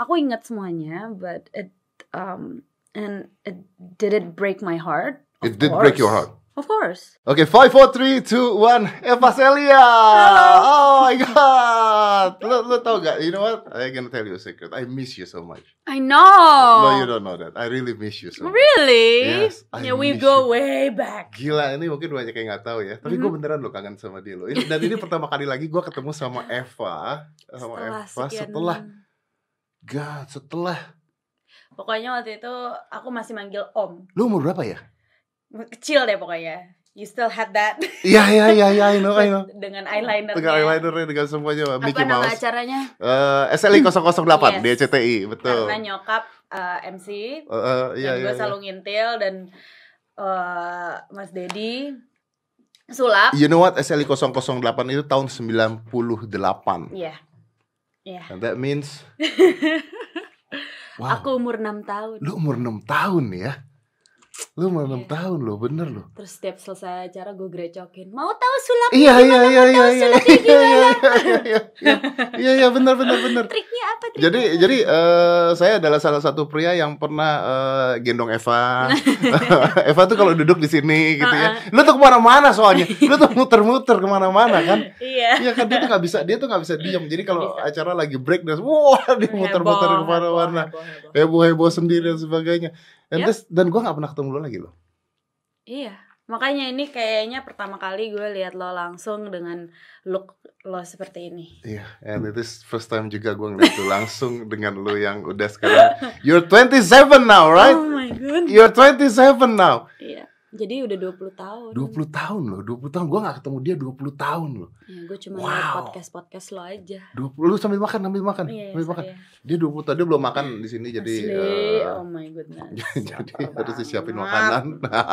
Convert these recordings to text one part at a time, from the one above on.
aku ingat semuanya but it um and it did it break my heart of it course. did break your heart Of course. okay, five, four, three, two, one. Eva Celia. Oh my god. Lo lo tau gak? You know what? I gonna tell you a secret. I miss you so much. I know. No, you don't know that. I really miss you so much. Really? Yes. I yeah, we go you. way back. Gila, ini mungkin banyak yang gak tau ya. Tapi mm mm-hmm. gue beneran lo kangen sama dia lo. Dan ini pertama kali lagi gue ketemu sama Eva, sama setelah Eva setelah God, setelah Pokoknya waktu itu aku masih manggil Om. Lu umur berapa ya? Kecil deh pokoknya. You still had that. Iya iya iya iya, I know, I know. Dengan eyeliner. Dengan eyeliner dengan semuanya Mickey Apa Mouse. acaranya? Uh, SLI 008 yes. di CTI, betul. Karena nyokap uh, eh, MC. Uh, eh, uh, eh, iya, iya, gue iya. selalu ngintil dan uh, Mas Dedi sulap. You know what? SLI 008 itu tahun 98. Iya. Yeah Yeah. And that means wow. Aku umur 6 tahun. Lu umur 6 tahun ya. Lu umur yeah. 6 tahun lo, bener lo. Terus setiap selesai acara gue grecokin. Mau tahu sulap? Iya iya iya iya iya, iya iya iya. Iya iya iya iya. Iya iya bener bener bener. Triknya apa Jadi jadi uh, saya adalah salah satu pria yang pernah uh, gendong Eva. Eva tuh kalau duduk di sini gitu uh -uh. ya. Lu tuh kemana mana soalnya. Lu tuh muter-muter kemana mana kan. Iya. Iya kan dia tuh gak bisa dia tuh gak bisa diem. Jadi kalau acara lagi break dan wah dia iya, muter-muter kemana mana. Heboh heboh sendiri dan sebagainya. And yep. Iya. this, dan gua gak pernah ketemu lu lagi loh. Iya Makanya ini kayaknya pertama kali gue lihat lo langsung dengan look lo seperti ini. Iya, yeah, and it is first time juga gue ngeliat lo langsung dengan lo yang udah sekarang. You're 27 now, right? Oh my god. You're 27 now. Iya. Yeah. Jadi udah 20 tahun. 20 tahun loh, 20 tahun. Gue gak ketemu dia 20 tahun loh. Ya, gue cuma wow. podcast-podcast lo aja. 20, lu sambil makan, sambil makan. Iya, sambil sorry. makan. Dia 20 tahun, dia belum makan di sini jadi... Asli, uh, oh my goodness. jadi harus disiapin makanan.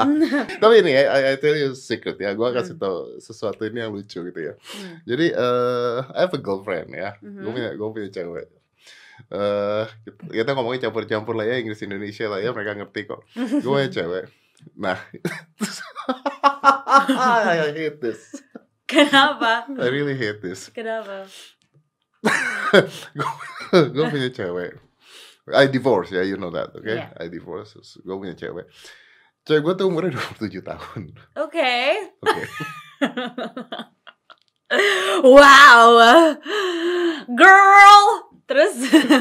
Tapi ini, I, I tell you secret ya. Gue kasih hmm. tau sesuatu ini yang lucu gitu ya. Hmm. Jadi, uh, I have a girlfriend ya. Hmm. Gue punya, gue punya cewek uh, kita, kita ngomongin campur-campur lah ya Inggris Indonesia lah ya mereka ngerti kok gue cewek Nah. I hate this. Kenapa? I really hate this. Kenapa? go, go punya cewek. I divorce yeah, you know that, okay? Yeah. I divorce, so gue punya cewek. Cewek gue tuh umurnya 27 tahun. Oke. Okay. Okay. wow. Girl. Terus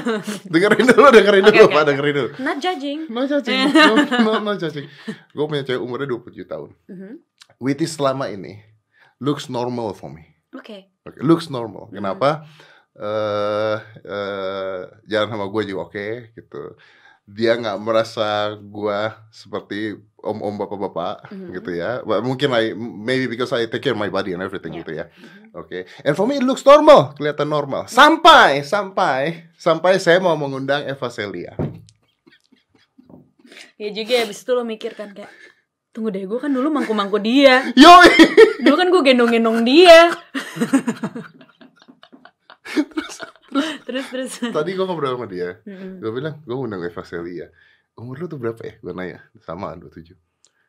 dengerin dulu, dengerin dulu, okay, Pak, dengerin dulu. Not judging. Not judging. no, no, not judging. Gue punya cewek umurnya 27 tahun. Mm -hmm. witty selama ini looks normal for me. Oke. Okay. Okay, looks normal. Mm-hmm. Kenapa? Eh mm. uh, uh, jalan sama gue juga oke okay, gitu. Dia nggak merasa gue seperti om-om bapak-bapak mm-hmm. gitu ya. But mungkin I maybe because I take care of my body and everything yeah. gitu ya. Oke. Mm-hmm. Okay. And for me it looks normal, kelihatan normal. Mm-hmm. Sampai sampai sampai saya mau mengundang Eva Celia. Iya ya juga habis itu lo mikirkan kan kayak Tunggu deh, gue kan dulu mangku-mangku dia. Yo. dulu kan gue gendong-gendong dia. terus, terus, terus, terus. Tadi gue ngobrol sama dia. Mm -hmm. Gue bilang, gue undang Eva Celia umur lu tuh berapa ya? Gue nanya, sama 27.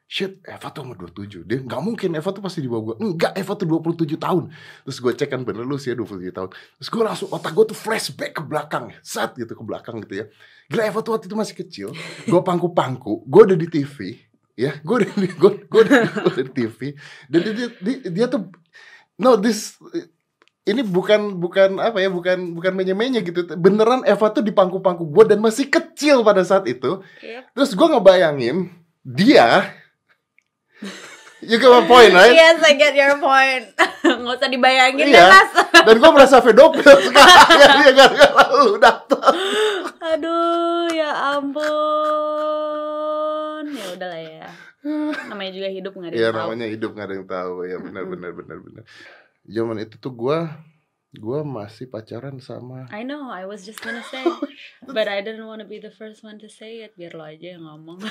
Shit, Eva tuh umur 27. Dia nggak mungkin Eva tuh pasti di bawah gue. Enggak, Eva tuh 27 tahun. Terus gue cek kan bener lu sih ya 27 tahun. Terus gue langsung otak gue tuh flashback ke belakang. Sat gitu ke belakang gitu ya. Gila Eva tuh waktu itu masih kecil. Gue pangku-pangku. Gue udah di TV. Ya, gue udah, gue, gue udah, gue udah di TV. Dan dia, dia, dia tuh No, this ini bukan bukan apa ya bukan bukan menye-menye gitu beneran Eva tuh di pangku-pangku gue dan masih kecil pada saat itu yeah. terus gue ngebayangin dia you get my point right yes I get your point nggak usah dibayangin iya. deh mas dan gue merasa fedopil sekarang ya dia gak lalu datang aduh ya ampun ya udahlah ya namanya juga hidup nggak ada yang ya, tahu namanya hidup nggak ada yang tahu ya benar benar benar benar zaman itu tuh gue gue masih pacaran sama I know I was just gonna say but I didn't wanna be the first one to say it biar lo aja yang ngomong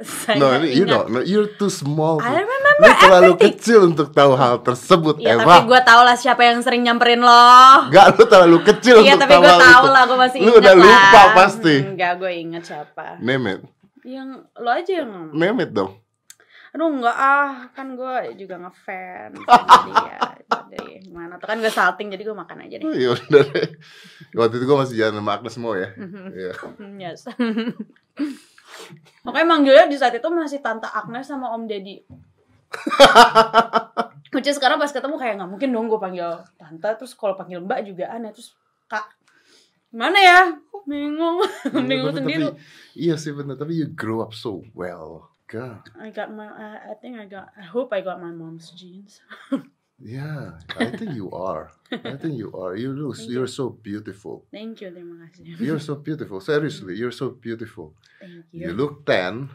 Saya no, ini you don't. No, you're too small. I remember Lu terlalu everything. kecil untuk tahu hal tersebut, ya, Eva. Tapi gue tau lah siapa yang sering nyamperin lo. Gak, lu terlalu kecil ya, untuk tahu hal itu. Iya, tapi gue tau lah, gue masih lu ingat Lu udah lupa lah. pasti. Gak, gue inget siapa. Nemet. Yang lo aja yang ngomong. Nemet dong aduh enggak ah kan gue juga ngefans jadi ya mana tuh kan gue salting jadi gue makan aja deh oh, iya deh waktu itu gue masih jalan sama Agnes semua ya mhm. yeah. yes makanya manggilnya di saat itu masih tante Agnes sama om Deddy Kucing sekarang pas ketemu kayak nggak mungkin dong gue panggil tante terus kalau panggil mbak juga aneh terus kak mana ya bingung iya, bingung sendiri tapi, iya sih benar tapi you grow up so well god. I got my. I, I think I got. I hope I got my mom's jeans. yeah, I think you are. I think you are. You look. Thank you're you. so beautiful. Thank you, Demasi. You're so beautiful. Seriously, you're so beautiful. Thank you. You look tan.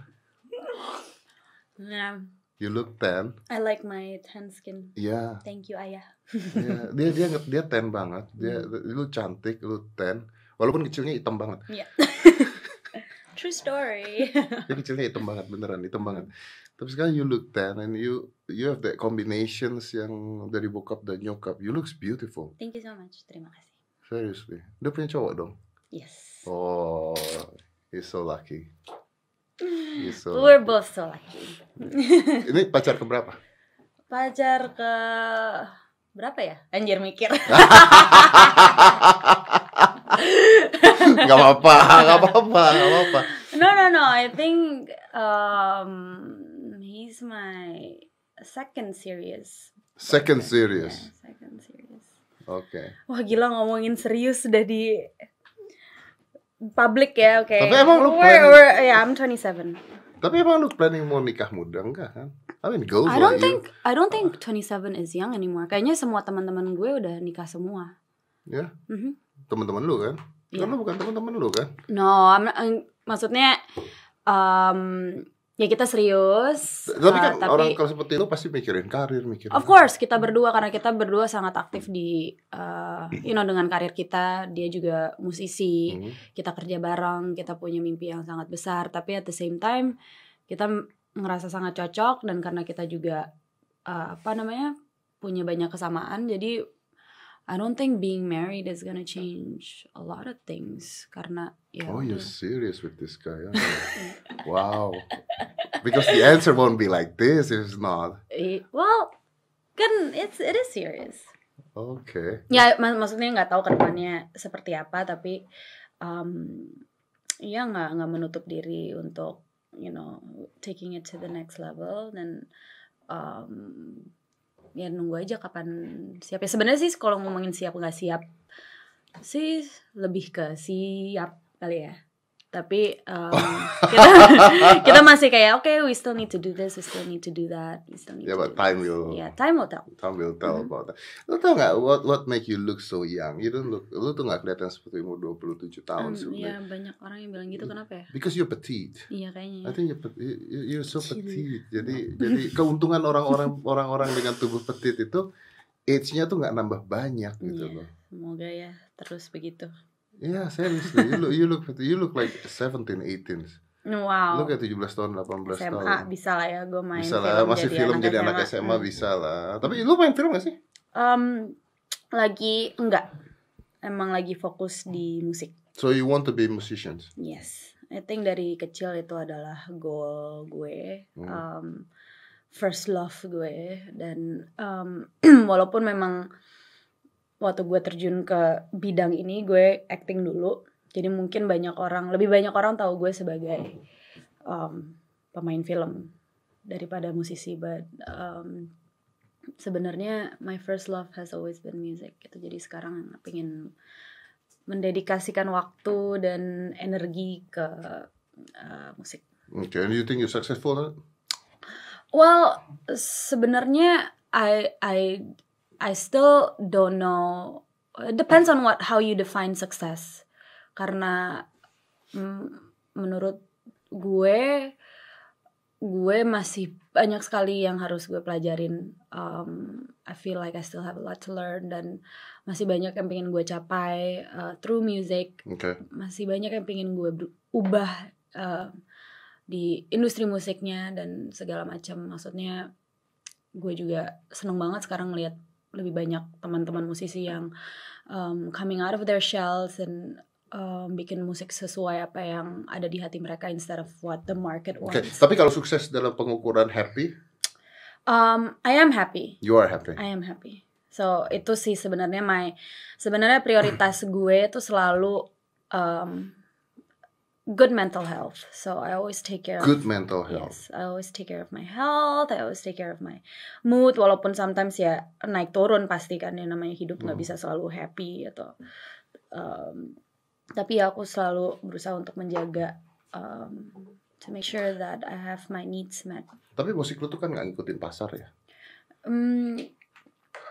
yeah. You look tan. I like my tan skin. Yeah. Thank you, Ayah. yeah. Dia dia dia tan banget. Dia mm. lu cantik, lu tan. Walaupun kecilnya hitam banget. Yeah. True story. Jadi kecilnya hitam banget beneran, hitam banget. Tapi sekarang you look tan and you you have the combinations yang dari bokap dan nyokap. You looks beautiful. Thank you so much. Terima kasih. Seriously. Dia punya cowok dong? Yes. Oh, he's so lucky. He's so We're both so lucky. Ini pacar ke berapa? Pacar ke berapa ya? Anjir mikir. nggak apa-apa nggak apa-apa nggak apa-apa no no no I think um, he's my second serious. second serious. yeah, second serious. oke okay. wah gila ngomongin serius udah di public ya oke okay. tapi emang lu we're, we're, yeah I'm 27 tapi emang lu planning mau nikah muda enggak kan? I mean girls I don't think you. I don't think 27 is young anymore. Kayaknya semua teman-teman gue udah nikah semua. Ya. Yeah. Mm -hmm. Teman-teman lu kan? Iya. Karena yeah. bukan teman-teman lu kan? No, I'm, I'm, eh, maksudnya um, ya kita serius. Tapi kan uh, tapi, orang kalau seperti itu pasti mikirin karir, mikirin. Of course, kita berdua karena kita berdua sangat aktif di uh, you know dengan karir kita, dia juga musisi. Hmm. Kita kerja bareng, kita punya mimpi yang sangat besar, tapi at the same time kita ngerasa sangat cocok dan karena kita juga uh, apa namanya? punya banyak kesamaan. Jadi I don't think being married is gonna change a lot of things karena ya. Oh, you're serious with this guy? Huh? wow. Because the answer won't be like this. It's not. Well, kan it's it is serious. Oke. Okay. Ya mak maksudnya nggak tahu kedepannya seperti apa tapi um, ya nggak nggak menutup diri untuk you know taking it to the next level dan um, ya nunggu aja kapan siap ya sebenarnya sih kalau ngomongin siap nggak siap sih lebih ke siap kali ya tapi um, oh. kita, kita masih kayak oke okay, we still need to do this we still need to do that we still need yeah to but time will yeah time will tell time will tell mm-hmm. about that lo tau gak what what make you look so young you don't look lo tuh gak kelihatan seperti umur 27 tahun tujuh sebenarnya yeah, banyak orang yang bilang gitu kenapa ya because you're petite iya yeah, kayaknya I think you're, you, you're so petite jadi jadi keuntungan orang-orang orang-orang dengan tubuh petite itu age-nya tuh gak nambah banyak gitu yeah, loh semoga ya terus begitu Iya, yeah, seriously. You look you look you look like 17, 18. Wow. Lu kayak 17 tahun, 18 SMA, tahun. SMA bisa lah ya gue main bisa film. Lah, masih jadi film anak jadi anak SMA, bisa lah. Tapi lu main film gak sih? Um, lagi enggak. Emang lagi fokus di musik. So you want to be musicians? Yes. I think dari kecil itu adalah goal gue. Hmm. Um, first love gue dan um, walaupun memang waktu gue terjun ke bidang ini gue acting dulu jadi mungkin banyak orang lebih banyak orang tahu gue sebagai um, pemain film daripada musisi but um, sebenarnya my first love has always been music gitu jadi sekarang pengen mendedikasikan waktu dan energi ke uh, musik. Okay, and you think you're successful at Well, sebenarnya I I I still don't know. It depends on what how you define success. Karena mm, menurut gue gue masih banyak sekali yang harus gue pelajarin. Um, I feel like I still have a lot to learn dan masih banyak yang pengen gue capai uh, through music. Okay. Masih banyak yang pengen gue ubah uh, di industri musiknya dan segala macam. Maksudnya gue juga seneng banget sekarang ngeliat lebih banyak teman-teman musisi yang um, coming out of their shells and um, bikin musik sesuai apa yang ada di hati mereka instead of what the market wants. Okay. Tapi kalau sukses dalam pengukuran happy? Um, I am happy. You are happy. I am happy. So itu sih sebenarnya my sebenarnya prioritas gue itu selalu um, good mental health. So I always take care good of, mental health. I always take care of my health. I always take care of my mood. Walaupun sometimes ya naik turun pasti kan yang namanya hidup nggak mm. bisa selalu happy atau um, tapi ya aku selalu berusaha untuk menjaga um, to make sure that I have my needs met. Tapi musik lu tuh kan nggak ngikutin pasar ya? Um,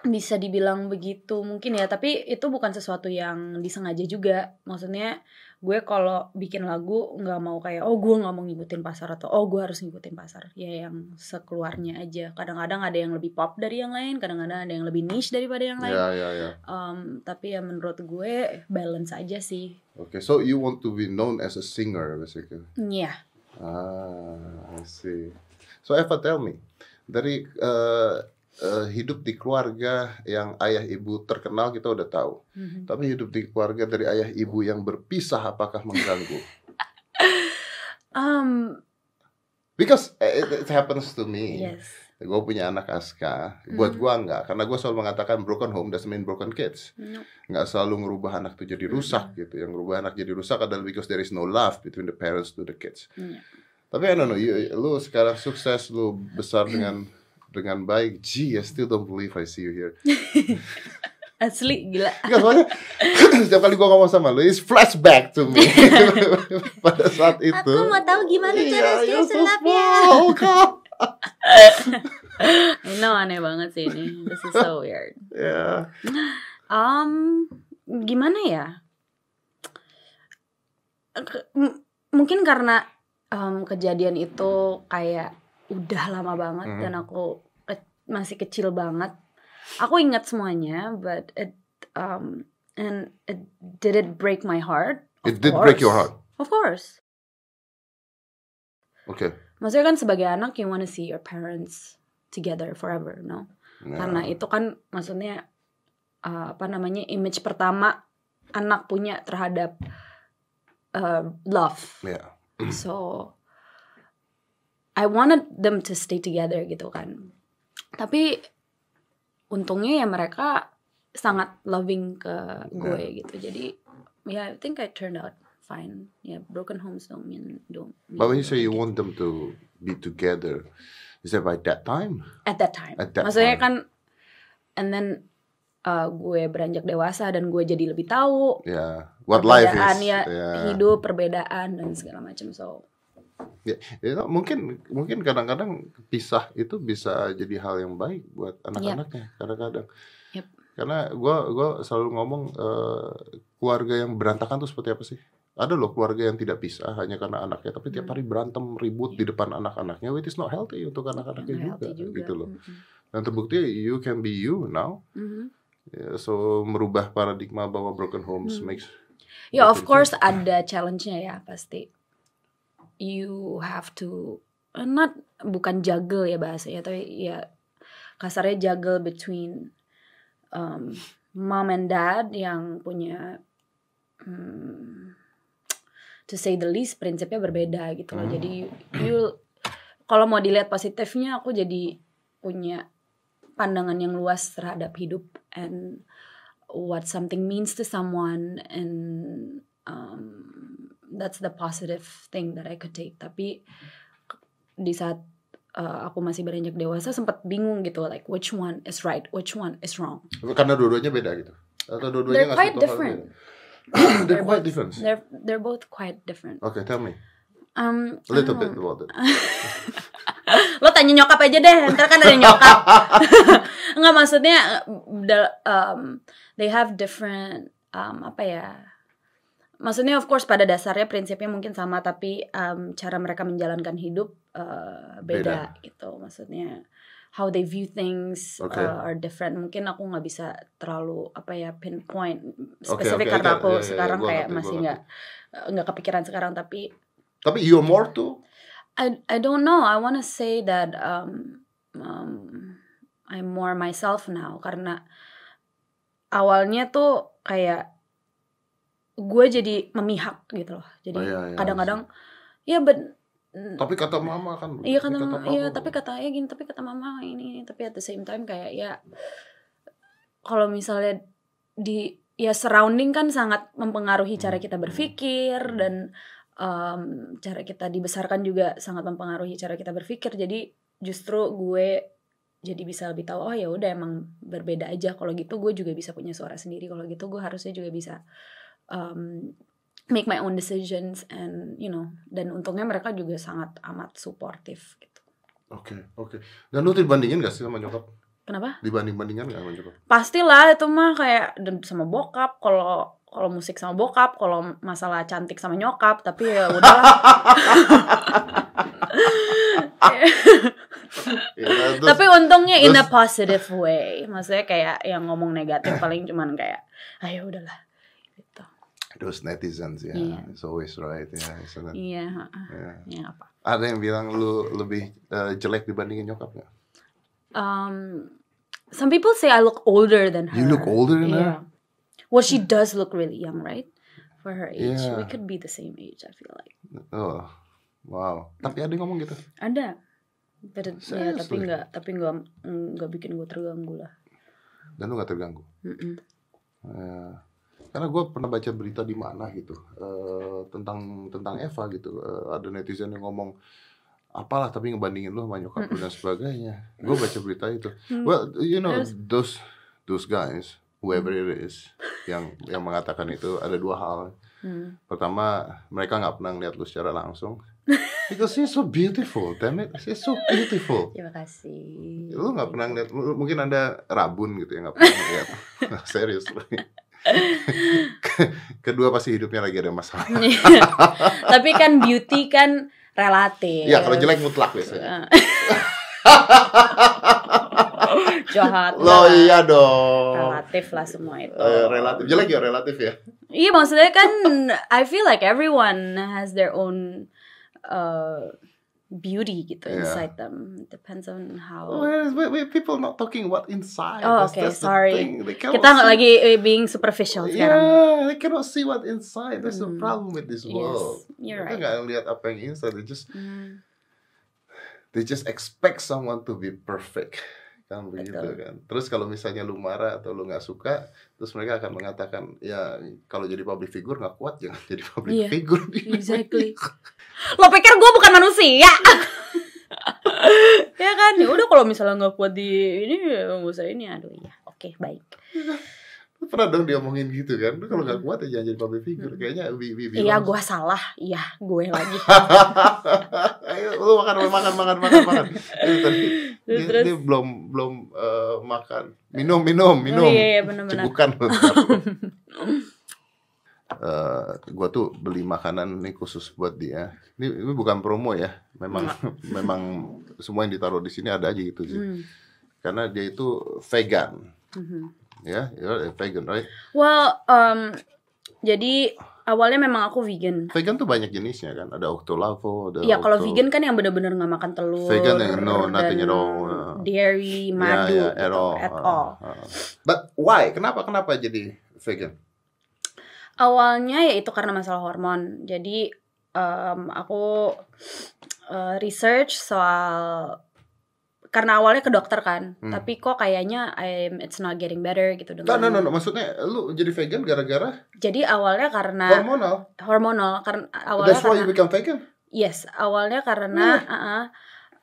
bisa dibilang begitu mungkin ya tapi itu bukan sesuatu yang disengaja juga maksudnya gue kalau bikin lagu nggak mau kayak oh gue nggak mau ngikutin pasar atau oh gue harus ngikutin pasar ya yang sekeluarnya aja kadang-kadang ada yang lebih pop dari yang lain kadang-kadang ada yang lebih niche daripada yang lain yeah, yeah, yeah. Ya. Um, tapi ya menurut gue balance aja sih okay so you want to be known as a singer basically yeah ah I see so Eva tell me dari eh, uh, hidup di keluarga yang ayah ibu terkenal kita udah tahu. Mm-hmm. Tapi hidup di keluarga dari ayah ibu yang berpisah apakah mengganggu? um, Because eh, it, it happens to me. Yes. Gue punya anak aska. mm Buat mm-hmm. gue enggak, karena gue selalu mengatakan broken home doesn't mean broken kids. No. Enggak selalu merubah anak itu jadi rusak mm gitu. Yang merubah anak jadi rusak adalah because there is no love between the parents to the kids. mm Tapi I don't know, you, lu sekarang sukses, lu besar dengan dengan baik. Gee, I still don't believe I see you here. Asli gila. Enggak soalnya setiap kali gua ngomong sama lu, it's flashback to me. Pada saat itu. Aku mau tahu gimana iya, cara dia senap ya. I know aneh banget sih ini. This is so weird. Yeah. Um, gimana ya? M mungkin karena um, kejadian itu kayak udah lama banget hmm. dan mm-hmm. aku ke masih kecil banget. Aku ingat semuanya, but it um and it did it break my heart. Of it did course. break your heart. Of course. Okay. Maksudnya kan sebagai anak you wanna see your parents together forever, no? Yeah. Karena itu kan maksudnya uh, apa namanya image pertama anak punya terhadap uh, love. Yeah. so I wanted them to stay together gitu kan tapi untungnya ya mereka sangat loving ke gue yeah. gitu jadi ya yeah, I think I turned out fine yeah broken homes don't mean don't mean but when you say you want them to be together is that by that time at that time at that maksudnya time. kan and then uh, gue beranjak dewasa dan gue jadi lebih tahu yeah. what life is. ya yeah. hidup perbedaan dan segala macam so Ya, ya mungkin mungkin kadang-kadang pisah itu bisa jadi hal yang baik buat anak-anaknya yep. kadang-kadang. Yep. Karena gue gua selalu ngomong uh, keluarga yang berantakan tuh seperti apa sih? Ada loh keluarga yang tidak pisah hanya karena anaknya, tapi tiap hmm. hari berantem ribut yeah. di iya. depan anak-anaknya, which is not healthy untuk anak-anaknya juga, juga, gitu loh. Mm -hmm. Dan terbukti you can be you now. Mm -hmm. Yeah, so merubah paradigma bahwa broken homes hmm. makes Ya, yeah, of course ada challenge-nya ya pasti you have to eh, not bukan juggle ya bahasanya tapi ya kasarnya juggle between um, mom and dad yang punya hmm, to say the least prinsipnya berbeda gitu loh. Hmm. Jadi you kalau mau dilihat positifnya aku jadi punya pandangan yang luas terhadap hidup and what something means to someone and um, that's the positive thing that I could take tapi di saat uh, aku masih beranjak dewasa sempat bingung gitu like which one is right which one is wrong karena dua-duanya beda gitu atau dua-duanya they're quite different they're, they're quite both, different they're they're both quite different okay tell me um a little bit oh. about it lo tanya nyokap aja deh ntar kan ada nyokap nggak maksudnya um, they have different um, apa ya maksudnya of course pada dasarnya prinsipnya mungkin sama tapi um, cara mereka menjalankan hidup uh, beda, beda gitu maksudnya how they view things okay. uh, are different mungkin aku nggak bisa terlalu apa ya pinpoint spesifik okay, okay, karena aku yeah, iya, iya, sekarang yeah, yeah, kayak masih nggak uh, nggak kepikiran sekarang tapi tapi you more too I I don't know I wanna say that um, um, I'm more myself now karena awalnya tuh kayak gue jadi memihak gitu loh jadi kadang-kadang oh, iya, iya, ya ben tapi kata mama kan iya kata, kata iya tapi kata gini tapi kata mama ini tapi at the same time kayak ya kalau misalnya di ya surrounding kan sangat mempengaruhi cara kita hmm, hmm, berpikir hmm. dan um, cara kita dibesarkan juga sangat mempengaruhi cara kita berpikir jadi justru gue jadi bisa lebih tahu oh ya udah emang berbeda aja kalau gitu gue juga bisa punya suara sendiri kalau gitu gue harusnya juga bisa um, make my own decisions and you know dan untungnya mereka juga sangat amat suportif gitu. Oke okay, oke. Okay. Dan lu dibandingin gak sih sama nyokap? Kenapa? Dibanding bandingan gak sama nyokap? Pastilah itu mah kayak sama bokap kalau kalau musik sama bokap, kalau masalah cantik sama nyokap, tapi ya udah. Ya, nah, tapi untungnya in a positive way, maksudnya kayak yang ngomong negatif paling cuman kayak, ayo ah, ya udahlah those netizens ya, yeah. Iya. it's always right ya, yeah, isn't it? Iya, yeah. Iya, apa? Ada yang bilang lu lebih uh, jelek dibandingin nyokap nggak? Um, some people say I look older than her. You look older than yeah. her. Well, she does look really young, right? For her age, yeah. we could be the same age. I feel like. Oh, wow. Tapi ada yang ngomong gitu? Ada. But, ya, tapi nggak, tapi nggak, nggak bikin gue terganggu lah. Dan lu nggak terganggu? Mm -mm. Uh, karena gue pernah baca berita di mana gitu uh, tentang tentang Eva gitu uh, ada netizen yang ngomong apalah tapi ngebandingin lu sama nyokap lu dan sebagainya gue baca berita itu hmm. well you know those those guys whoever hmm. it is yang yang mengatakan itu ada dua hal Hmm. Pertama, mereka nggak pernah lihat lu secara langsung. Because she's so beautiful, damn it. She's so beautiful. Terima kasih. Lu nggak pernah ngeliat, mungkin ada rabun gitu ya nggak pernah ngeliat. Serius. Kedua pasti hidupnya lagi ada masalah. Tapi kan beauty kan relatif. Ya kalau jelek mutlak biasanya. Jahat. Lo iya dong. Relatif lah semua itu. Uh, relatif jelek ya relatif ya. Iya maksudnya kan I feel like everyone has their own eh, beauty gitu yeah. inside them. Depends on how. Well, we, people not talking what inside. Oh, that's, okay, that's sorry. Kita nggak lagi eh, being superficial yeah, sekarang. Yeah, they cannot see what inside. That's mm. the problem with this world. Yes, you're Mereka right. nggak lihat apa yang inside. They just mm. they just expect someone to be perfect kan begitu kan terus kalau misalnya lu marah atau lu nggak suka terus mereka akan mengatakan ya kalau jadi public figure nggak kuat jangan jadi public yeah. figure exactly lo pikir gue bukan manusia ya kan ya udah kalau misalnya nggak kuat di ini ya nggak usah ini aduh ya oke okay, baik pernah dong diomongin gitu kan kalau nggak hmm. kuat ya jangan jadi public figure hmm. kayaknya bi iya gue salah iya gue lagi ayo lu makan makan makan makan makan itu tadi Terus, dia, terus. dia belum belum uh, makan. Minum, minum, oh, minum. Oh, iya, iya bener -bener. Bukan. Uh, eh, gue tuh beli makanan ini khusus buat dia. Ini, ini bukan promo ya, memang memang semua yang ditaruh di sini ada aja gitu sih. Hmm. Karena dia itu vegan, mm-hmm. ya, yeah, vegan, right? Well, um, jadi awalnya memang aku vegan. Vegan tuh banyak jenisnya kan, ada octolavo, ada. Iya, kalau vegan kan yang benar-benar nggak makan telur. Vegan yang no, nothing at all. Ah. Dairy, iya, madu, yeah, yeah, gitu, at all. At all. Ah, ah, But why? Kenapa kenapa jadi vegan? Awalnya ya itu karena masalah hormon. Jadi um, aku uh, research soal karena awalnya ke dokter kan hmm. tapi kok kayaknya I'm, it's not getting better gitu dengan no, no, no, no. maksudnya lu jadi vegan gara-gara jadi awalnya karena hormonal hormonal karena awalnya that's why karena, you become vegan yes awalnya karena hmm. uh -uh,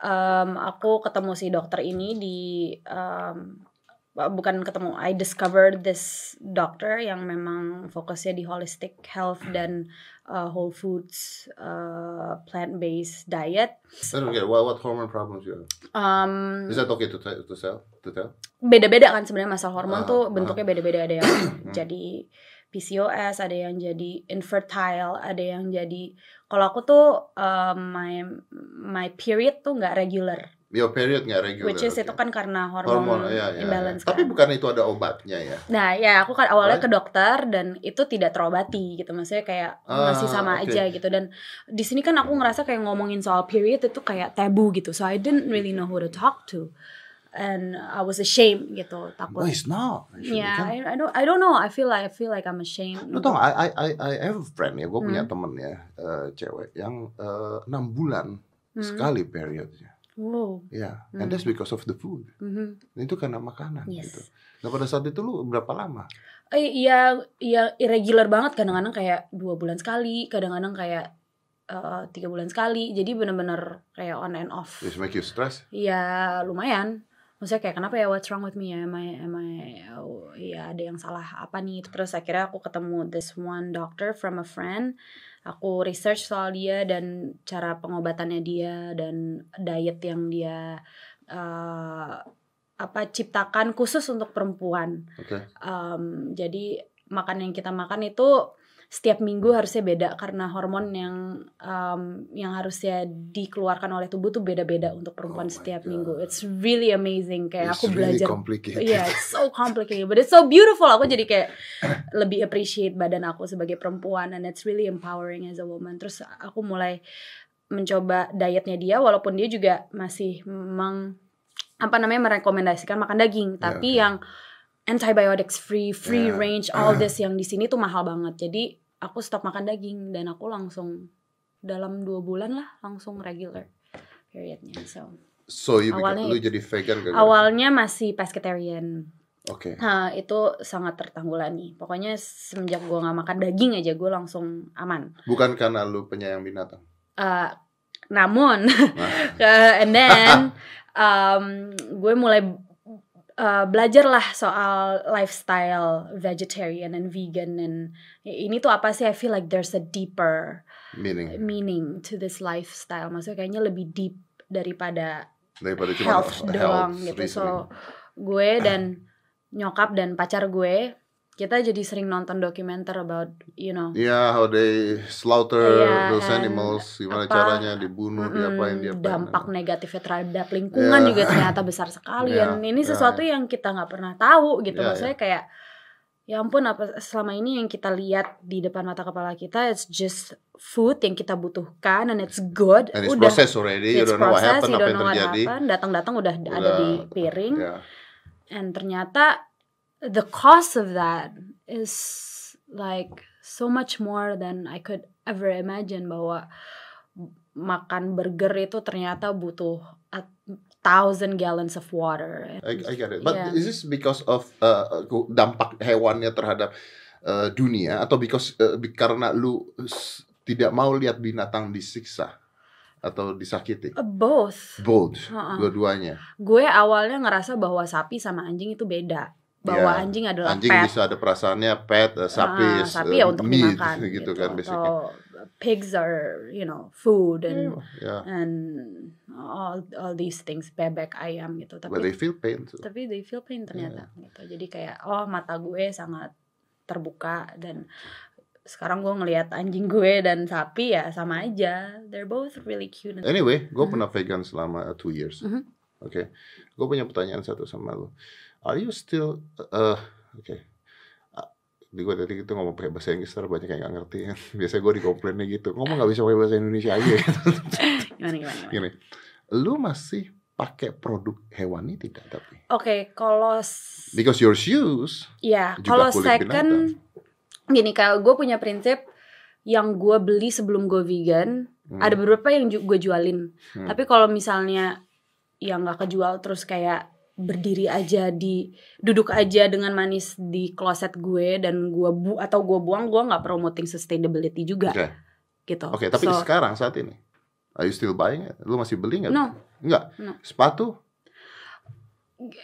um, aku ketemu si dokter ini di um, bukan ketemu I discovered this doctor yang memang fokusnya di holistic health dan uh, whole foods uh, plant based diet. I don't what, hormone problems you have. Um, Is that okay to tell, to tell? Beda-beda kan sebenarnya masalah hormon uh, ah, tuh ah. bentuknya beda-beda ada yang hmm. jadi PCOS, ada yang jadi infertile, ada yang jadi kalau aku tuh um, my my period tuh nggak regular Bio period nggak regular. Which is ya. itu kan karena hormon, hormon ya, ya, imbalance. Ya. Kan. Tapi bukan itu ada obatnya ya? Nah ya aku kan awalnya ke dokter dan itu tidak terobati gitu, maksudnya kayak ah, masih sama okay. aja gitu. Dan di sini kan aku ngerasa kayak ngomongin soal period itu kayak tabu gitu, so I didn't really know who to talk to. And I was ashamed gitu takut. No, it's not. Actually. Yeah, I, I don't I don't know. I feel like I feel like I'm ashamed. No, tau, I I I have a friend ya, gue hmm. punya temen ya, uh, cewek yang eh, enam uh, bulan hmm. sekali periodnya Wow. Ya, and hmm. that's because of the food. Mm -hmm. Itu karena makanan yes. gitu. Nah pada saat itu lu berapa lama? Eh, iya, iya irregular banget. Kadang-kadang kayak dua bulan sekali, kadang-kadang kayak uh, tiga bulan sekali. Jadi benar-benar kayak on and off. This make you stress? Iya, lumayan. Maksudnya kayak kenapa ya? What's wrong with me? Am I, am I, oh, ya ada yang salah apa nih? Terus akhirnya aku ketemu this one doctor from a friend aku research soal dia dan cara pengobatannya dia dan diet yang dia uh, apa ciptakan khusus untuk perempuan. Okay. Um, jadi makan yang kita makan itu setiap minggu harusnya beda karena hormon yang um, yang harusnya dikeluarkan oleh tubuh tuh beda-beda untuk perempuan oh setiap God. minggu. It's really amazing kayak it's aku really belajar. Complicated. Yeah, it's so complicated but it's so beautiful. Aku jadi kayak lebih appreciate badan aku sebagai perempuan and it's really empowering as a woman. Terus aku mulai mencoba dietnya dia walaupun dia juga masih meng apa namanya merekomendasikan makan daging, ya, tapi okay. yang antibiotics free, free yeah. range, all this yang di sini tuh mahal banget. Jadi aku stop makan daging dan aku langsung dalam dua bulan lah langsung regular periodnya. So, so you awalnya lu jadi vegan gak? Awalnya masih pescatarian. Oke. Okay. Nah, itu sangat tertanggulani. Pokoknya semenjak gue nggak makan daging aja gue langsung aman. Bukan karena lu penyayang binatang. Uh, namun, nah. and then um, gue mulai uh, belajarlah soal lifestyle vegetarian and vegan and ini tuh apa sih I feel like there's a deeper meaning meaning to this lifestyle maksudnya kayaknya lebih deep daripada daripada health, health doang health gitu so gue dan nyokap dan pacar gue kita jadi sering nonton dokumenter about you know yeah how they slaughter yeah, those kan. animals gimana apa, caranya dibunuh mm, diapain diapain dampak and, negatifnya terhadap lingkungan yeah. juga ternyata besar sekali yeah, dan ini iya. sesuatu yeah. yang kita nggak pernah tahu gitu yeah, maksudnya yeah. kayak ya ampun apa selama ini yang kita lihat di depan mata kepala kita it's just food yang kita butuhkan and it's good and it's udah process already you don't know what happened apa yang datang-datang udah, udah ada di piring yeah. and ternyata the cost of that is like so much more than I could ever imagine bahwa makan burger itu ternyata butuh a thousand gallons of water. I, I get it. But yeah. is this because of uh, dampak hewannya terhadap uh, dunia atau because uh, karena lu tidak mau lihat binatang disiksa atau disakiti? Uh, both. Both. Uh -uh. Dua-duanya. Gue awalnya ngerasa bahwa sapi sama anjing itu beda bahwa ya, anjing adalah anjing bisa ada perasaannya pet uh, sapi ah, sapi ya uh, untuk meat, dimakan gitu, gitu kan basically atau pigs are you know food and yeah. Iya. and all all these things bebek ayam gitu tapi But they feel pain too. tapi they feel pain ternyata yeah. gitu jadi kayak oh mata gue sangat terbuka dan sekarang gue ngelihat anjing gue dan sapi ya sama aja they're both really cute anyway gue pernah vegan selama two years mm -hmm. oke okay. gue punya pertanyaan satu sama lo Are you still uh, oke. Okay. uh, gue tadi itu ngomong pakai bahasa Inggris terus banyak yang gak ngerti kan. Biasanya gue dikomplainnya gitu. Ngomong gak bisa pakai bahasa Indonesia aja gimana, gimana, gimana? Gini, lu masih pakai produk hewani tidak tapi? Oke, okay, kalau because your shoes. ya, yeah, kalau second binatang. gini kalau gue punya prinsip yang gue beli sebelum gue vegan, hmm. ada beberapa yang gue jualin. Hmm. Tapi kalau misalnya yang nggak kejual terus kayak berdiri aja di duduk aja dengan manis di kloset gue dan gue bu atau gue buang gue nggak promoting sustainability juga okay. gitu. Oke, okay, tapi so, sekarang saat ini, are you still buying it? Lu masih beli nggak? No. Nggak. No. Sepatu?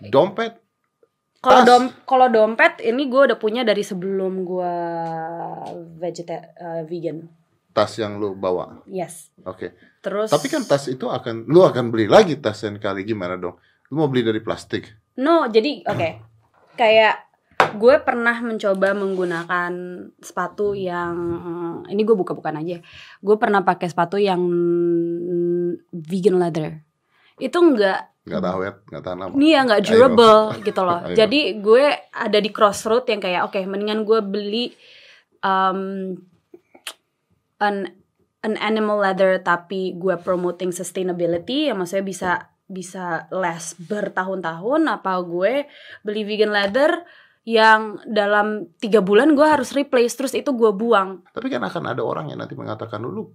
Dompet? Kalau dom kalau dompet ini gue udah punya dari sebelum gue vegeta uh, vegan. Tas yang lu bawa? Yes. Oke. Okay. Terus. Tapi kan tas itu akan lu akan beli lagi tas yang kali gimana dong? Lu mau beli dari plastik? No, jadi oke. Okay. Kayak gue pernah mencoba menggunakan sepatu yang eh, ini gue buka-bukan aja. Gue pernah pakai sepatu yang vegan leather. Itu enggak nggak tahu ya nggak tahan lama iya nggak durable gitu loh jadi gue ada di crossroad yang kayak oke okay, mendingan gue beli um, an an animal leather tapi gue promoting sustainability yang maksudnya bisa bisa less bertahun-tahun apa gue beli vegan leather yang dalam tiga bulan gue harus replace terus itu gue buang. Tapi kan akan ada orang yang nanti mengatakan lu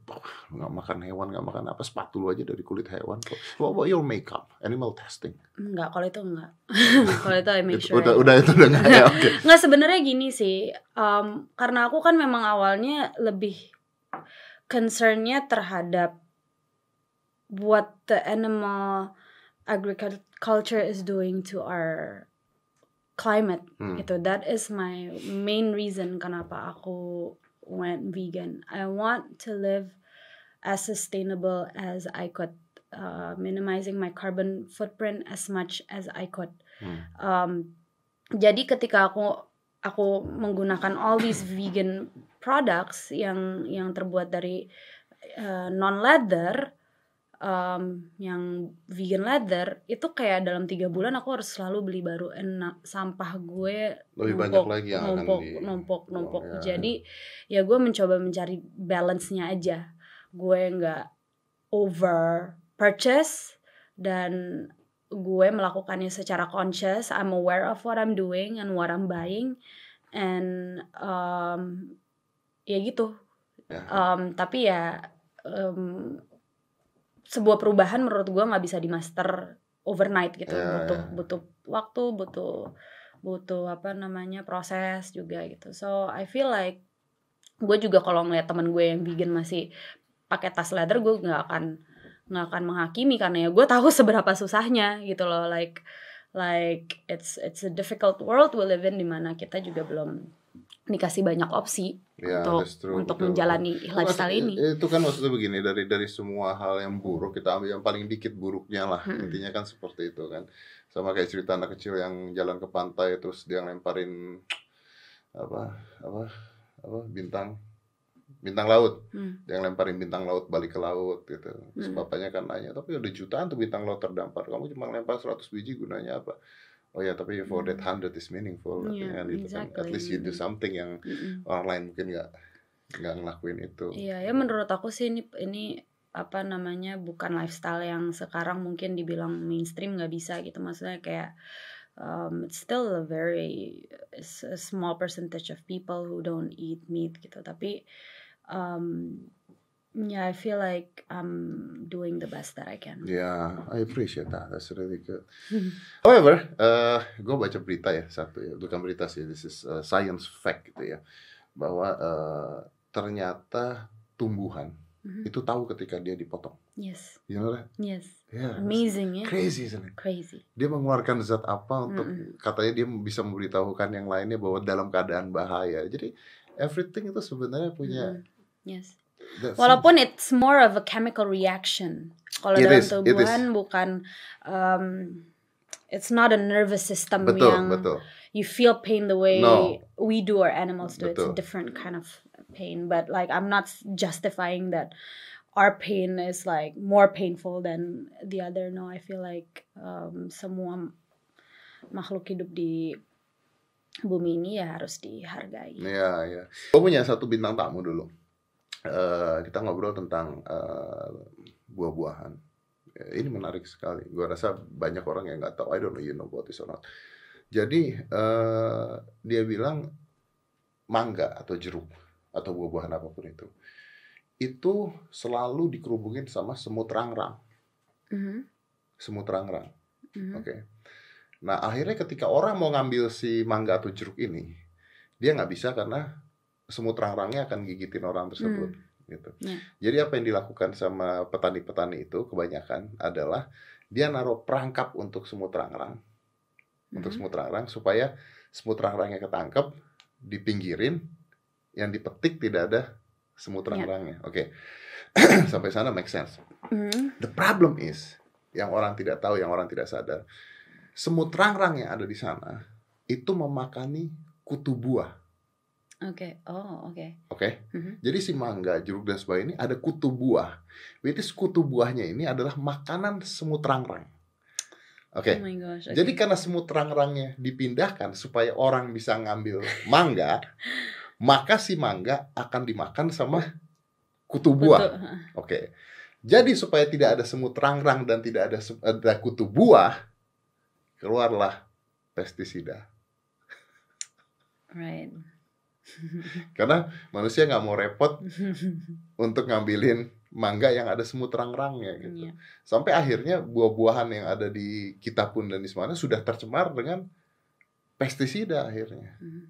nggak makan hewan nggak makan apa sepatu lu aja dari kulit hewan. What about your makeup animal testing? Enggak, kalau itu enggak. Hmm. kalau itu I make sure. udah, udah itu udah enggak ya. Okay. Enggak sebenarnya gini sih, um, karena aku kan memang awalnya lebih concernnya terhadap buat the animal agriculture is doing to our climate hmm. gitu that is my main reason kenapa aku went vegan I want to live as sustainable as I could uh, minimizing my carbon footprint as much as I could hmm. um, jadi ketika aku aku menggunakan all these vegan products yang yang terbuat dari uh, non leather um, yang vegan leather itu kayak dalam tiga bulan aku harus selalu beli baru enak eh, sampah gue lebih numpuk, banyak lagi yang numpuk, akan di... numpuk numpok oh, ya. jadi ya gue mencoba mencari balance nya aja gue nggak over purchase dan gue melakukannya secara conscious I'm aware of what I'm doing and what I'm buying and um, ya gitu um, tapi ya um, sebuah perubahan menurut gue nggak bisa di master overnight gitu yeah, butuh yeah. butuh waktu butuh butuh apa namanya proses juga gitu so I feel like gue juga kalau ngeliat temen gue yang vegan masih pakai tas leather gue nggak akan nggak akan menghakimi karena ya gue tahu seberapa susahnya gitu loh like like it's it's a difficult world we live in dimana kita juga belum dikasih banyak opsi ya, untuk true, untuk betul, menjalani lifestyle ini. Itu kan maksudnya begini dari dari semua hal yang buruk kita ambil yang paling dikit buruknya lah hmm. intinya kan seperti itu kan sama kayak cerita anak kecil yang jalan ke pantai terus dia lemparin apa apa apa bintang bintang laut hmm. yang lemparin bintang laut balik ke laut gitu terus hmm. bapaknya kan nanya tapi udah jutaan tuh bintang laut terdampar kamu cuma lempar 100 biji gunanya apa oh ya tapi for that hmm. hundred is meaningful yeah, artinya gitu exactly. kan at least you do something yang mm-hmm. orang lain mungkin nggak nggak ngelakuin itu iya yeah, ya menurut aku sih ini ini apa namanya bukan lifestyle yang sekarang mungkin dibilang mainstream nggak bisa gitu maksudnya kayak um, it's still a very a small percentage of people who don't eat meat gitu tapi um, yeah i feel like i'm doing the best that i can yeah i appreciate that that's really good however uh, gue baca berita ya satu ya bukan berita sih this is a uh, science fact gitu ya bahwa uh, ternyata tumbuhan mm-hmm. itu tahu ketika dia dipotong yes you know that? yes yeah, amazing ya yeah. crazy isn't it? crazy dia mengeluarkan zat apa untuk mm-hmm. katanya dia bisa memberitahukan yang lainnya bahwa dalam keadaan bahaya jadi everything itu sebenarnya punya mm-hmm. yes That's Walaupun it. it's more of a chemical reaction. Kalau dalam is, tubuhan bukan um, it's not a nervous system betul, yang betul. you feel pain the way no. we do or animals do. Betul. It's a different kind of pain. But like I'm not justifying that our pain is like more painful than the other. No, I feel like um, semua makhluk hidup di bumi ini ya harus dihargai. Iya, iya. Gue punya satu bintang tamu dulu Eh, kita ngobrol tentang uh, buah-buahan. Eh, ini menarik sekali. Gua rasa banyak orang yang nggak tahu. I don't know you know what is or not. Jadi uh, dia bilang mangga atau jeruk atau buah-buahan apapun itu itu selalu dikerubungin sama semut rang-rang. Mm -hmm. Semut rang-rang. Mm -hmm. Oke. Okay. Nah, akhirnya ketika orang mau ngambil si mangga atau jeruk ini, dia nggak bisa karena semut rangrangnya akan gigitin orang tersebut hmm. gitu. Yeah. Jadi apa yang dilakukan sama petani-petani itu kebanyakan adalah dia naruh perangkap untuk semut rangrang. Hmm. Untuk semut rangrang supaya semut rangrangnya ketangkep, dipinggirin, yang dipetik tidak ada semut ya. rangrangnya. Yeah. Oke. Okay. Sampai sana make sense. Hmm. The problem is yang orang tidak tahu, yang orang tidak sadar, semut rangrang yang ada di sana itu memakani kutu buah Oke. Okay. Oh, oke. Okay. Oke. Okay? Mm-hmm. Jadi si mangga, jeruk dan sebagainya ini ada kutu buah. Berarti kutu buahnya ini adalah makanan semut rangrang. Oke. Okay. Oh Okay. Jadi karena semut rangrangnya dipindahkan supaya orang bisa ngambil mangga, maka si mangga akan dimakan sama kutu buah. Oke. Okay. Jadi supaya tidak ada semut rangrang dan tidak ada eh, ada kutu buah, keluarlah pestisida. Right. Karena manusia nggak mau repot untuk ngambilin mangga yang ada semut rang-rangnya gitu. Iya. Sampai akhirnya buah-buahan yang ada di kita pun dan di semuanya sudah tercemar dengan pestisida akhirnya. Mm.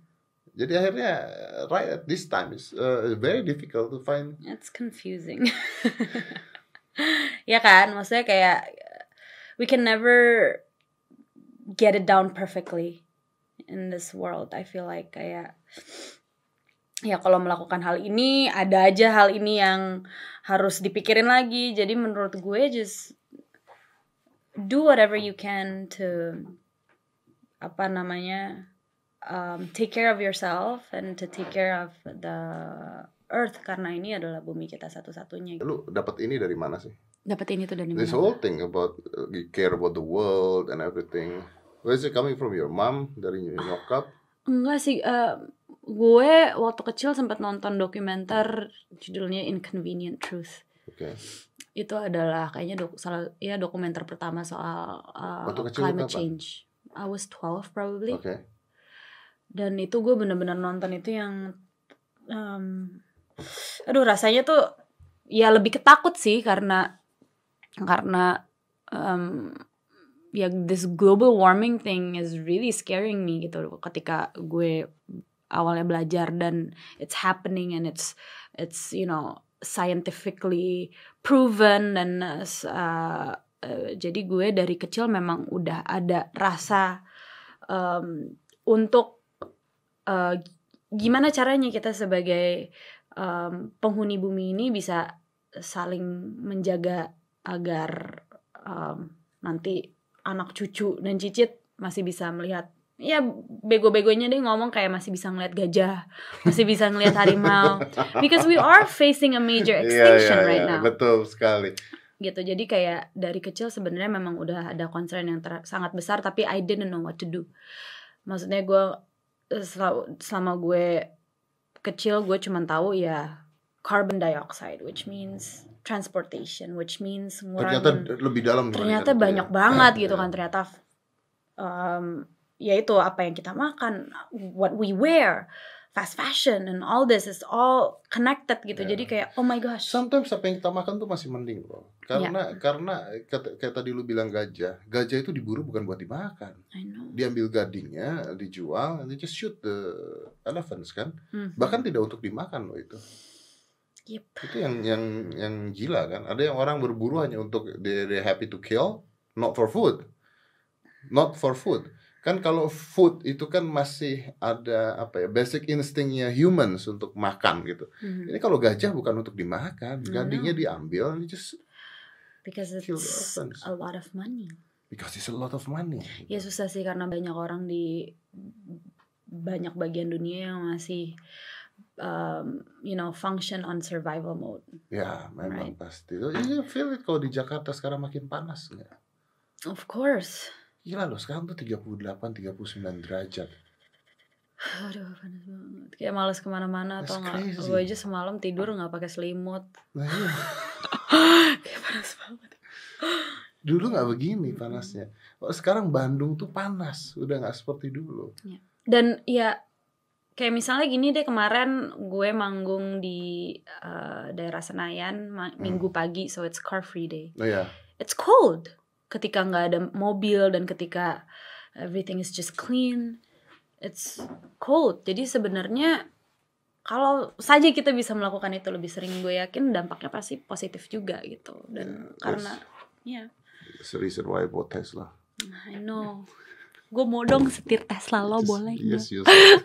Jadi akhirnya right at this time is uh, very difficult to find. It's confusing. ya kan, maksudnya kayak we can never get it down perfectly in this world. I feel like kayak ya kalau melakukan hal ini ada aja hal ini yang harus dipikirin lagi jadi menurut gue just do whatever you can to apa namanya um, take care of yourself and to take care of the earth karena ini adalah bumi kita satu-satunya lu dapat ini dari mana sih dapat ini tuh dari this mana this whole thing about uh, care about the world and everything where is it coming from your mom dari nyokap enggak sih uh, gue waktu kecil sempat nonton dokumenter judulnya Inconvenient Truth. Okay. Itu adalah kayaknya dok, salah ya dokumenter pertama soal uh, climate change. I was 12 probably. Okay. Dan itu gue bener-bener nonton itu yang um, aduh rasanya tuh ya lebih ketakut sih karena karena um, ya this global warming thing is really scaring me gitu ketika gue awalnya belajar dan it's happening and it's it's you know scientifically proven dan uh, uh, jadi gue dari kecil memang udah ada rasa um, untuk uh, gimana caranya kita sebagai um, penghuni bumi ini bisa saling menjaga agar um, nanti anak cucu dan cicit masih bisa melihat ya bego-begonya deh ngomong kayak masih bisa ngeliat gajah, masih bisa ngeliat harimau. Because we are facing a major iya, extinction yeah, yeah, right yeah, now. Betul sekali. Gitu. Jadi kayak dari kecil sebenarnya memang udah ada concern yang ter sangat besar tapi I didn't know what to do. Maksudnya gue eh, selama gue kecil gue cuma tahu ya carbon dioxide which means transportation which means ngurangin ternyata lebih dalam ternyata gitu? banyak ya. banget iya, gitu iya. kan ternyata um, yaitu apa yang kita makan, what we wear, fast fashion and all this is all connected gitu. Yeah. Jadi kayak oh my gosh. Sometimes apa yang kita makan tuh masih mending loh. Karena yeah. karena kayak, kayak tadi lu bilang gajah, gajah itu diburu bukan buat dimakan. Diambil gadingnya, dijual, they just shoot the elephants kan. -hmm. Bahkan tidak untuk dimakan loh itu. Yep. Itu yang yang yang gila kan. Ada yang orang berburu hanya untuk they, they happy to kill, not for food. Not for food kan kalau food itu kan masih ada apa ya basic instingnya humans untuk makan gitu. Mm-hmm. Ini kalau gajah bukan untuk dimakan, gadingnya diambil, ini just because it's a lot of money. Because it's a lot of money. Ya susah sih karena banyak orang di banyak bagian dunia yang masih um, you know function on survival mode. Ya memang right? pasti. You feel it kalau di Jakarta sekarang makin panas nggak? Of course Gila loh, sekarang tuh 38-39 derajat. Aduh, panas banget. Kayak males kemana-mana atau nggak. Gue aja semalam tidur nggak pakai selimut. Nah, iya. Kayak panas banget. Dulu nggak begini panasnya. Oh, sekarang Bandung tuh panas, udah nggak seperti dulu. Iya. Dan ya kayak misalnya gini deh kemarin gue manggung di uh, daerah Senayan hmm. minggu hmm. pagi, so it's car free day. Oh, yeah. It's cold ketika nggak ada mobil dan ketika everything is just clean it's cold jadi sebenarnya kalau saja kita bisa melakukan itu lebih sering gue yakin dampaknya pasti positif juga gitu dan yeah, karena ya yeah. the reason why I bought Tesla I know gue mau dong setir Tesla lo Just, boleh yes, yes, yes.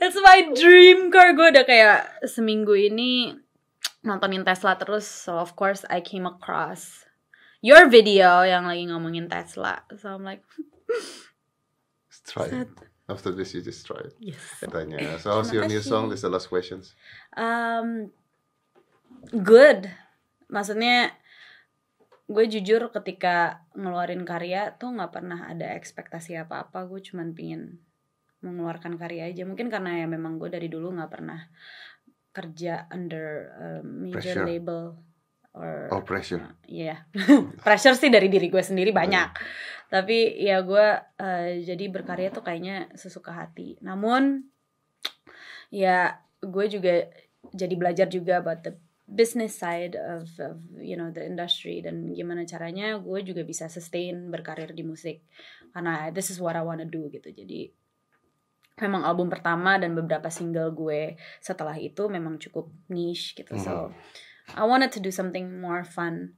it's my dream car gue udah kayak seminggu ini nontonin Tesla terus so of course I came across your video yang lagi ngomongin Tesla. So I'm like try. It. After this you just try it. Yes. Tanya. So how's your new song? This is the last questions. Um good. Maksudnya gue jujur ketika ngeluarin karya tuh nggak pernah ada ekspektasi apa-apa gue cuman pingin mengeluarkan karya aja mungkin karena ya memang gue dari dulu nggak pernah kerja under uh, major Pressure. label or oh pressure ya yeah. pressure sih dari diri gue sendiri banyak yeah. tapi ya gue uh, jadi berkarya tuh kayaknya sesuka hati namun ya gue juga jadi belajar juga about the business side of, of you know the industry dan gimana caranya gue juga bisa sustain berkarir di musik karena this is what I wanna do gitu jadi memang album pertama dan beberapa single gue setelah itu memang cukup niche gitu mm -hmm. so mm-hmm. I wanted to do something more fun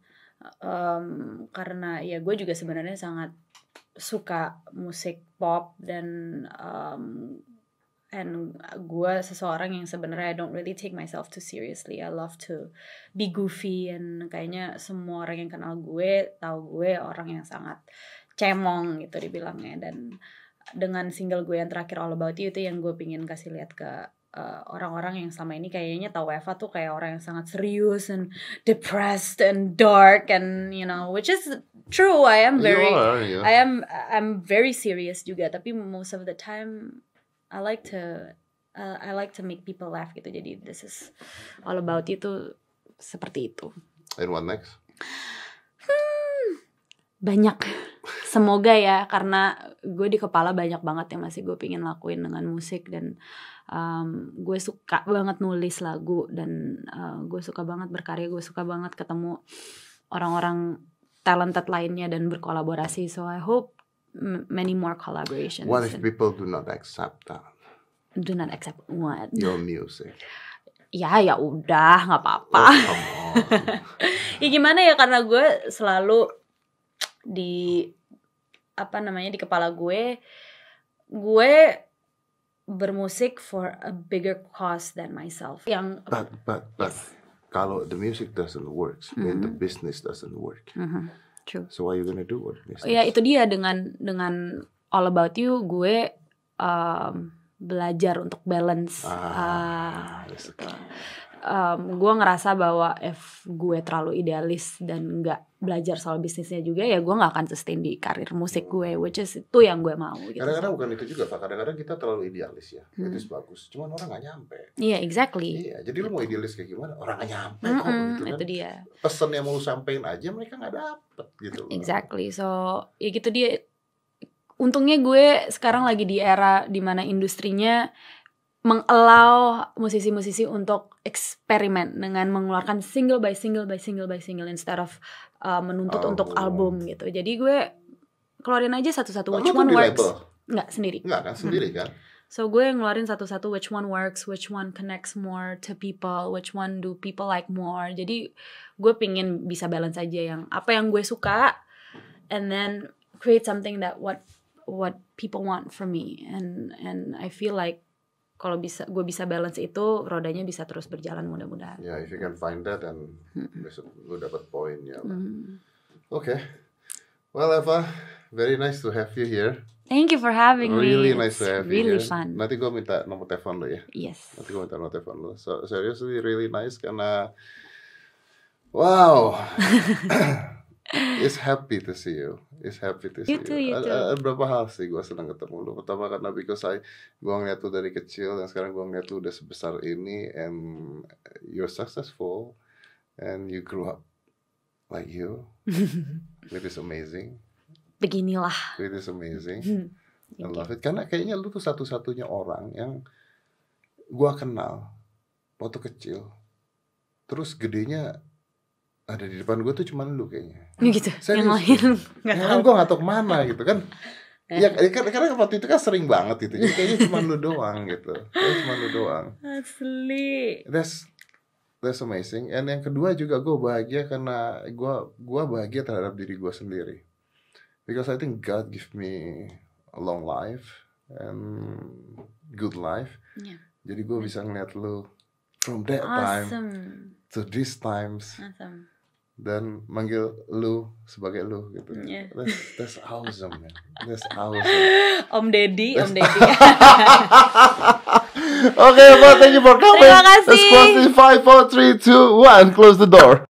um, karena ya gue juga sebenarnya sangat suka musik pop dan um, and gue seseorang yang sebenarnya I don't really take myself too seriously. I love to be goofy and kayaknya semua orang yang kenal gue tahu gue orang yang sangat cemong gitu dibilangnya dan dengan single gue yang terakhir All About You itu yang gue pingin kasih lihat ke Eh, orang-orang uh, yang sama ini kayaknya tahu Eva tuh kayak orang yang sangat serius and depressed and dark and you know which is true I am very are, yeah. I am I'm very serious juga tapi most of the time I like to uh, I like to make people laugh gitu jadi this is all about itu seperti itu and what next banyak semoga ya karena gue di kepala banyak banget yang masih gue pingin lakuin dengan musik dan um, gue suka banget nulis lagu dan uh, gue suka banget berkarya gue suka banget ketemu orang-orang talented lainnya dan berkolaborasi so I hope many more collaborations what if people do not accept that do not accept what your music ya ya udah nggak apa-apa oh, ya gimana ya karena gue selalu di apa namanya di kepala gue gue bermusik for a bigger cause than myself yang but but but kalau the music doesn't work mm -hmm. then the mm-hmm. business doesn't work mm -hmm. True. so what are you gonna do with business ya itu dia dengan dengan all about you gue um, belajar untuk balance ah, uh, um, gue ngerasa bahwa if gue terlalu idealis dan nggak belajar soal bisnisnya juga ya gue nggak akan sustain di karir musik gue hmm. which is itu yang gue mau gitu. Kadang-kadang bukan itu juga pak, kadang-kadang kita terlalu idealis ya, hmm. itu bagus, cuman orang nggak nyampe. Iya yeah, exactly. Iya, jadi lu mau gitu. idealis kayak gimana, orang nggak nyampe mm -hmm, kok gitu kan. Itu dia. Pesan yang mau lu sampein aja mereka nggak dapet gitu. Exactly, so ya gitu dia. Untungnya gue sekarang lagi di era dimana industrinya mengelau musisi-musisi untuk eksperimen dengan mengeluarkan single by single by single by single instead of uh, menuntut oh. untuk album gitu. Jadi gue keluarin aja satu-satu oh, which one works. Enggak sendiri. Nggak kan sendiri hmm. kan. So gue yang ngeluarin satu-satu which one works, which one connects more to people, which one do people like more. Jadi gue pingin bisa balance aja yang apa yang gue suka and then create something that what what people want from me and and I feel like kalau bisa gue bisa balance itu rodanya bisa terus berjalan mudah-mudahan. Ya, yeah, if you can find that and ya, mm-hmm. lu dapat poinnya. hmm Oke. Okay. Well, Eva, very nice to have you here. Thank you for having really me. Really nice to have really you. Really fun. Nanti gue minta nomor telepon lu ya. Yes. Nanti gue minta nomor telepon lu. So seriously really nice karena wow. It's happy to see you. It's happy to see gitu, you. Too, you. Gitu. you berapa hal sih gue senang ketemu lu. Pertama karena because I gue ngeliat tuh dari kecil dan sekarang gue ngeliat lu udah sebesar ini and you're successful and you grew up like you. It is amazing. Beginilah. It is amazing. Hmm. I love it. Karena kayaknya lu tuh satu-satunya orang yang gue kenal waktu kecil. Terus gedenya ada di depan gue tuh cuman lu kayaknya oh, gitu Serius, yang lain nggak tahu gue nggak tahu kemana gitu kan eh. ya, ya karena waktu itu kan sering banget gitu jadi kayaknya cuma lu doang gitu kayaknya cuma lu doang asli that's that's amazing and yang kedua juga gue bahagia karena gue gue bahagia terhadap diri gue sendiri because I think God give me a long life and good life yeah. jadi gue bisa ngeliat lu from that awesome. time to these times awesome dan manggil lu sebagai lu gitu. Yeah. That's, that's awesome, man. That's awesome. Om Deddy, Om Deddy. Oke, okay, well, thank you for coming. Terima kasih. Let's close in 5, 4, 3, 2, 1. Close the door.